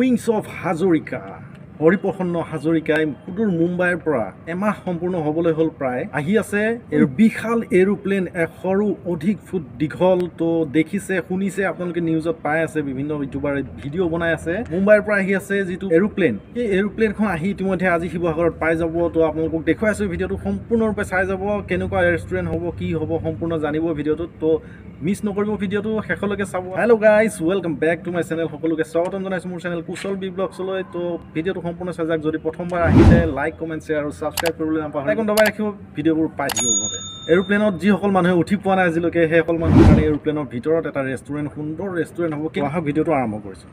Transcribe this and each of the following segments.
wings of Hazarika হৰিপ্ৰসন্ন হাজৰিকাই সুদূৰ মুম্বাইৰ পৰা এমাহ সম্পূৰ্ণ হ'বলৈ হ'ল প্ৰায় আহি আছে বিশাল এৰোপ্লেন এশৰো অধিক ফুট দীঘল তো দেখিছে শুনিছে আপোনালোকে নিউজত পাই আছে বিভিন্ন ইউটিউবাৰে ভিডিঅ' বনাই আছে মুম্বাইৰ পৰা আহি আছে যিটো এৰোপ্লেন সেই এৰোপ্লেনখন আহি ইতিমধ্যে আজি শিৱসাগৰত পাই যাব তো আপোনালোকক দেখুৱাইছো ভিডিঅ'টো সম্পূৰ্ণৰূপে চাই যাব কেনেকুৱা ৰেষ্টুৰেণ্ট হ'ব কি হ'ব সম্পূৰ্ণ জানিব ভিডিঅ'টোত তো মিছ নকৰিব ভিডিঅ'টো শেষলৈকে চাব hello' guys welcome back to my channel সকলোকে স্বাগতম জনাইছোঁ মোৰ চেনেল কুশল বি ব্লগছলৈ তো ভিডিঅ'টো সম্পূৰ্ণ চাই যাক যদি প্ৰথমবাৰ আহিলে লাইক কমেণ্ট শ্বেয়াৰ আৰু ছাবস্ক্ৰাইব কৰিবলৈ নাপাওঁ একদম দবাই ৰাখিব ভিডিঅ'বোৰ পাই থাকিব বাবে এৰোপ্লেনত যিসকল মানুহে উঠি পোৱা নাই আজিলৈকে সেইসকল মানুহৰ কাৰণে এৰোপ্লেনৰ ভিতৰত এটা ৰেষ্টুৰেণ্ট সুন্দৰ ৰেষ্টুৰেণ্ট হ'ব কিয় আহক ভিডিঅ'টো আৰম্ভ কৰিছোঁ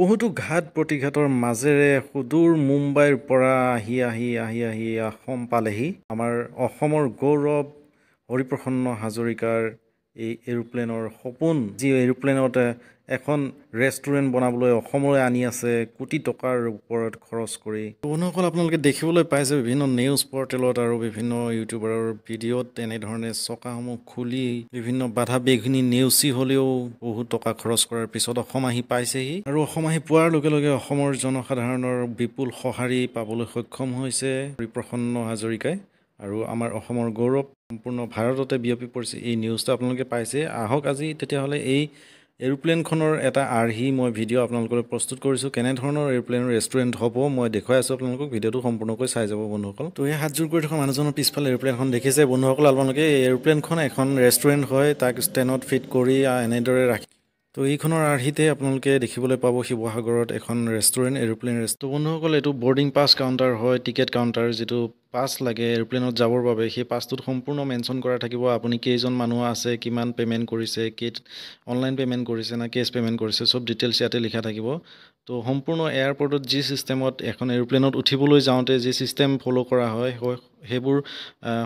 বহুতো ঘাট প্ৰতিঘাটৰ মাজেৰে সুদূৰ মুম্বাইৰ পৰা আহি আহি আহি আহি অসম পালেহি আমাৰ অসমৰ গৌৰৱ হৰিপ্ৰসন্ন হাজৰিকাৰ এই এৰোপ্লেনৰ সপোন যি এৰোপ্লেনত এখন ৰেষ্টুৰেণ্ট বনাবলৈ অসমলৈ আনি আছে কোটি টকাৰ ওপৰত খৰচ কৰি বন্ধুসকল আপোনালোকে দেখিবলৈ পাইছে বিভিন্ন নিউজ পৰ্টেলত আৰু বিভিন্ন ইউটিউবাৰৰ ভিডিঅ'ত তেনেধৰণে চকাসমূহ খুলি বিভিন্ন বাধা বিঘিনি নেওচি হ'লেও বহুত টকা খৰচ কৰাৰ পিছত অসম আহি পাইছেহি আৰু অসম আহি পোৱাৰ লগে লগে অসমৰ জনসাধাৰণৰ বিপুল সঁহাৰি পাবলৈ সক্ষম হৈছে প্ৰসন্ন হাজৰিকাই আৰু আমাৰ অসমৰ গৌৰৱ সম্পূৰ্ণ ভাৰততে বিয়পি পৰিছে এই নিউজটো আপোনালোকে পাইছে আহক আজি তেতিয়াহ'লে এই এৰোপ্লেনখনৰ এটা আৰ্হি মই ভিডিঅ' আপোনালোকলৈ প্ৰস্তুত কৰিছোঁ কেনেধৰণৰ এৰোপ্লেন ৰেষ্টুৰেণ্ট হ'ব মই দেখুৱাই আছোঁ আপোনালোকক ভিডিঅ'টো সম্পূৰ্ণকৈ চাই যাব বন্ধুসকল তো এই হাতযোৰ কৰি থকা মানুহজনৰ পিছফালে এৰোপ্লেনখন দেখিছে বন্ধুসকল আপোনালোকে এই এৰোপ্লেনখন এখন ৰেষ্টুৰেণ্ট হয় তাক ষ্টেণ্ডত ফিট কৰি এনেদৰে ৰাখি তো এইখনৰ আৰ্হিতে আপোনালোকে দেখিবলৈ পাব শিৱসাগৰত এখন ৰেষ্টুৰেণ্ট এৰোপ্লেন ৰেষ্ট বন্ধুসকল এইটো বৰ্ডিং পাছ কাউণ্টাৰ হয় টিকেট কাউণ্টাৰ যিটো পাছ লাগে এৰোপ্লেনত যাবৰ বাবে সেই পাছটোত সম্পূৰ্ণ মেনশ্যন কৰা থাকিব আপুনি কেইজন মানুহ আছে কিমান পে'মেণ্ট কৰিছে কেইট অনলাইন পে'মেণ্ট কৰিছে না কেছ পে'মেণ্ট কৰিছে চব ডিটেইলছ ইয়াতে লিখা থাকিব তো সম্পূৰ্ণ এয়াৰপৰ্টত যি ছিষ্টেমত এখন এৰোপ্লেনত উঠিবলৈ যাওঁতে যি ছিষ্টেম ফ'ল' কৰা হয় সেইবোৰ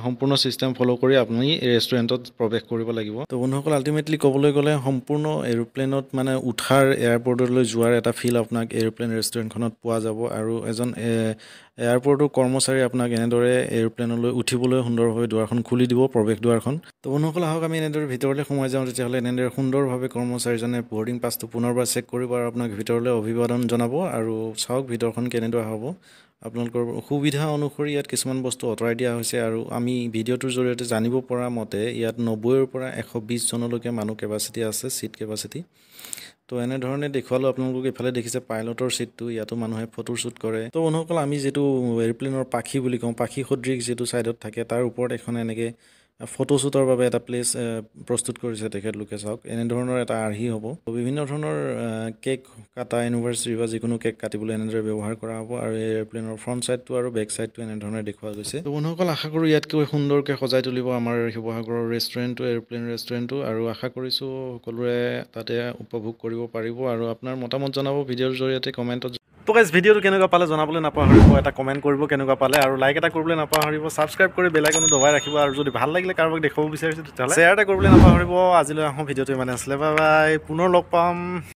সম্পূৰ্ণ ছিষ্টেম ফ'ল' কৰি আপুনি ৰেষ্টুৰেণ্টত প্ৰৱেশ কৰিব লাগিব তো বন্ধুসকল আল্টিমেটলি ক'বলৈ গ'লে সম্পূৰ্ণ এৰোপ্লেনত মানে উঠাৰ এয়াৰপৰ্টলৈ যোৱাৰ এটা ফিল আপোনাক এৰোপ্লেন ৰেষ্টুৰেণ্টখনত পোৱা যাব আৰু এজন এয়াৰপৰ্টৰ কৰ্মচাৰী আপোনাক এনেদৰে এৰোপ্লেনলৈ উঠিবলৈ সুন্দৰভাৱে দুৱাৰখন খুলি দিব প্ৰৱেশ দুৱাৰখন তো বন্ধুসকল আহক আমি এনেদৰে ভিতৰলৈ সোমাই যাওঁ তেতিয়াহ'লে এনেদৰে সুন্দৰভাৱে কৰ্মচাৰীজনে বৰ্ডিং পাছটো পুনৰবাৰ চেক কৰিব আৰু আপোনাক ভিতৰলৈ অভিবাদন জনাব আৰু চাওক ভিতৰখন কেনেদৰে হ'ব আপোনালোকৰ সুবিধা অনুসৰি ইয়াত কিছুমান বস্তু আঁতৰাই দিয়া হৈছে আৰু আমি ভিডিঅ'টোৰ জৰিয়তে জানিব পৰা মতে ইয়াত নব্বৈৰ পৰা এশ বিছজনলৈকে মানুহ কেপাচিটি আছে ছিট কেপাচিটি তো এনেধৰণে দেখুৱালোঁ আপোনালোকক ইফালে দেখিছে পাইলটৰ ছিটটো ইয়াতো মানুহে ফটো শ্বুট কৰে তো মানুহসকল আমি যিটো এৰোপ্লেনৰ পাখি বুলি কওঁ পাখি সদৃশ যিটো ছাইডত থাকে তাৰ ওপৰত এখন এনেকৈ ফটোশ্বুটৰ বাবে এটা প্লেচ প্ৰস্তুত কৰিছে তেখেতলোকে চাওক এনেধৰণৰ এটা আৰ্হি হ'ব বিভিন্ন ধৰণৰ কেক কাটা এনিভাৰ্চাৰী বা যিকোনো কেক কাটিবলৈ এনেদৰে ব্যৱহাৰ কৰা হ'ব আৰু এই এৰোপ্লেনৰ ফ্ৰণ্ট ছাইডটো আৰু বেক ছাইডটো এনেধৰণে দেখুওৱা গৈছে ত' বন্ধুসকল আশা কৰোঁ ইয়াতকৈ সুন্দৰকৈ সজাই তুলিব আমাৰ শিৱসাগৰৰ ৰেষ্টুৰেণ্টটো এৰোপ্লেন ৰেষ্টুৰেণ্টটো আৰু আশা কৰিছোঁ সকলোৱে তাতে উপভোগ কৰিব পাৰিব আৰু আপোনাৰ মতামত জনাব ভিডিঅ'ৰ জৰিয়তে কমেণ্টত পকাইছ ভিডিঅ'টো কেনেকুৱা পালে জনাবলৈ নাপাহৰিব এটা কমেণ্ট কৰিব কেনেকুৱা পালে আৰু লাইক এটা কৰিবলৈ নাপাহৰিব ছাবস্ক্ৰাইব কৰি বেলেগনো দবাই ৰাখিব আৰু যদি ভাল লাগিলে কাৰোবাক দেখাব বিচাৰিছে তেতিয়াহ'লে শ্বেয়াৰ এটা কৰিবলৈ নাপাহৰিব আজিলৈ আহোঁ ভিডিঅ'টো ইমানে আছিলে বাই পুনৰ লগ পাম